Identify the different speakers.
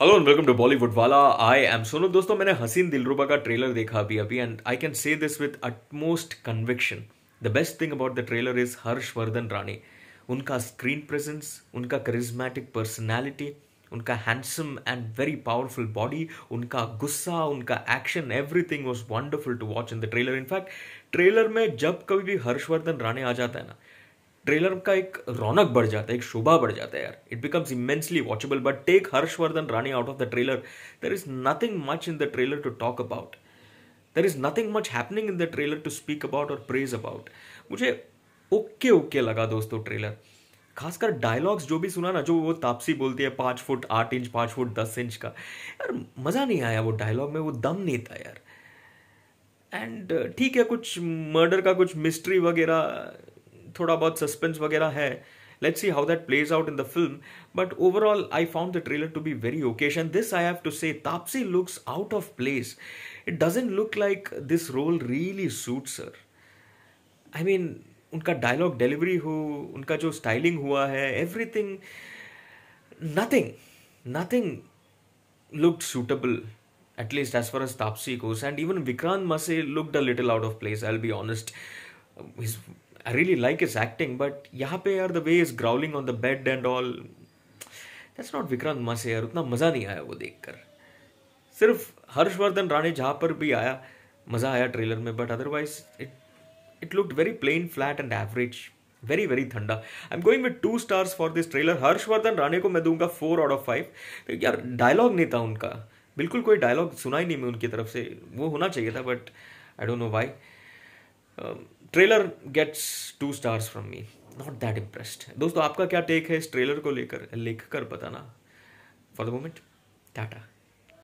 Speaker 1: hello and welcome to Bollywood वाला I M Sonu दोस्तों मैंने हसीन दिलरुबा का ट्रेलर देखा अभी अभी and I can say this with utmost conviction the best thing about the trailer is Harshvardhan Rane उनका स्क्रीन प्रेजेंस उनका करिज्मेटिक पर्सनैलिटी उनका handsome and very powerful body उनका गुस्सा उनका action everything was wonderful to watch in the trailer in fact trailer में जब कभी भी हर्षवर्धन राणे आ जाता है ना ट्रेलर का एक रौनक बढ़ जाता है एक शोभा बढ़ जाता है यार it becomes immensely watchable but take Harshvardhan Rane out of the trailer there is nothing much in the trailer to talk about there is nothing much happening in the trailer to speak about और praise about मुझे okay okay लगा दोस्तों trailer खासकर dialogues जो भी सुना ना जो वो तापसी बोलती है पाँच फुट आठ इंच पाँच फुट दस इंच का यार मज़ा नहीं आया वो डायलॉग में वो दम नहीं था यार एंड ठीक है कुछ मर्डर का कुछ मिस्ट्री वगैरह थोड़ा बहुत सस्पेंस वगैरह है let's see how that plays out in the film but overall I found the trailer to be very okayish this I have to say Taapsee looks out of place it doesn't look like this role really suit her I mean उनका dialogue delivery हो उनका जो styling हुआ है everything nothing nothing look suitable at least as far as Taapsee goes and even Vikrant Massey looked a little out of place I'll be honest I really like his acting, but यहाँ पे यार the way is growling on the bed and all, that's not Vikrant मासे यार उतना मज़ा नहीं आया वो देखकर सिर्फ हर्षवर्धन राणे जहाँ पर भी आया मज़ा आया ट्रेलर में but otherwise it it look very plain flat and average very very ठंडा I am going with two stars for this trailer Harshvardhan Rane को मैं दूंगा फोर आउट ऑफ फाइव यार डायलॉग नहीं था उनका बिल्कुल कोई डायलॉग सुना ही नहीं मैं उनकी तरफ से वो होना चाहिए था but I don't know why trailer gets two stars from me not that impressed दोस्तों आपका क्या टेक है इस ट्रेलर को लेकर लिख कर बताना फॉर द मोमेंट टाटा